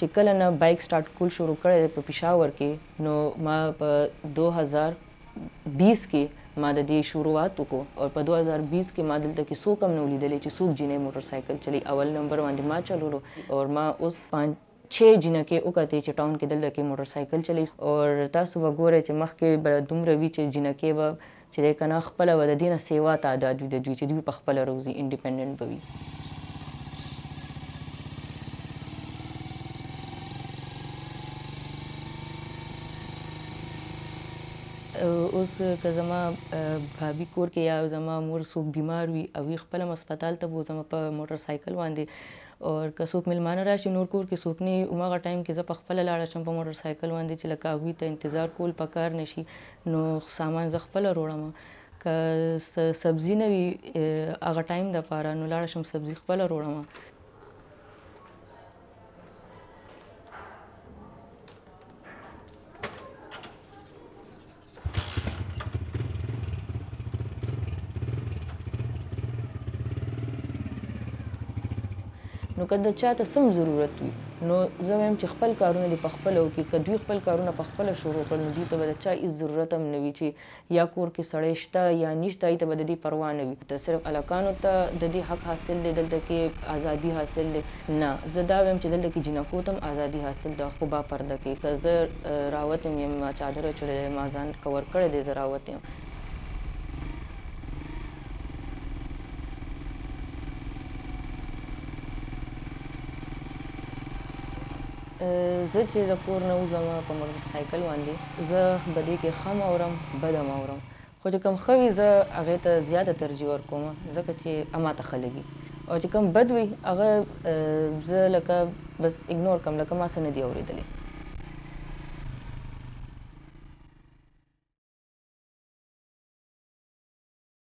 چې کله نه بایک سٹارټ کول شروع کړې په پېښور کې نو ما په 2020 کې ما د دې شروعات وکړو او په 2020 کې ما دلته کې څو کم نو لیدلې چې څوک جنې موټر سایکل چلی اول نمبر باندې ما چلولو او ما اوس پنځ چې جنہ کې او کته چې ټاون کې دلته کې موټر سایکل چلی او تاسو وګورئ چې مخکې بل دومره وی چې جنہ کې و چې کنه خپل ود دینه سیوا تعداد دوی د دوی چې دوی په خپل روزي انډیپندنت بوي اوس که زما بھابي کور کې یا زما مور څوک بیمار وي او خپل هسپتال ته وو زما په موټر سایکل باندې او که څوک ملمانه راشي نور کور کې څوک نه عمرغه ټایم کې زه په خپل لاړه شم په موټر سایکل باندې چې لکه هغه ته انتظار کول پکار نشي نو سامان زه خپل وروړم که سبزی نه وي هغه ټایم د پاره نو لاړه شم سبزی خپل وروړم نو که د چا ته سم ضرورت وي نو زه وایم چې خپل کارونه دې په خپله وکړي که دوی خپل کارونه په خپله شروع کړل نو دوی ته به د چا هېڅ ضرورت هم نه وي چې یا کور کې سړی شته یا نشته هغې ته به د دې پروا نه وي ته صرف هلکانو ته د دې حق حاصل دی دلته کې ازادي حاصل دی نه زه دا وایم چې دلته کې جینکو ته هم ازادي حاصل ده خو با پرده کې که زه راوتم یم ما چادره چولې ما ځان کور کړی دی زه راوتم زه چې د کور نه وځم په موټر سایکل باندې زه بدې کې خم اورم بد هم اورم خو چې کوم ښه وي زه هغې ته زیاته ترجیح ورکوم ځکه چې اما ته ښه لګي او چې کوم بد وي هغه زه لکه بس اګنور کوم لکه ما څه نه دي اورېدلی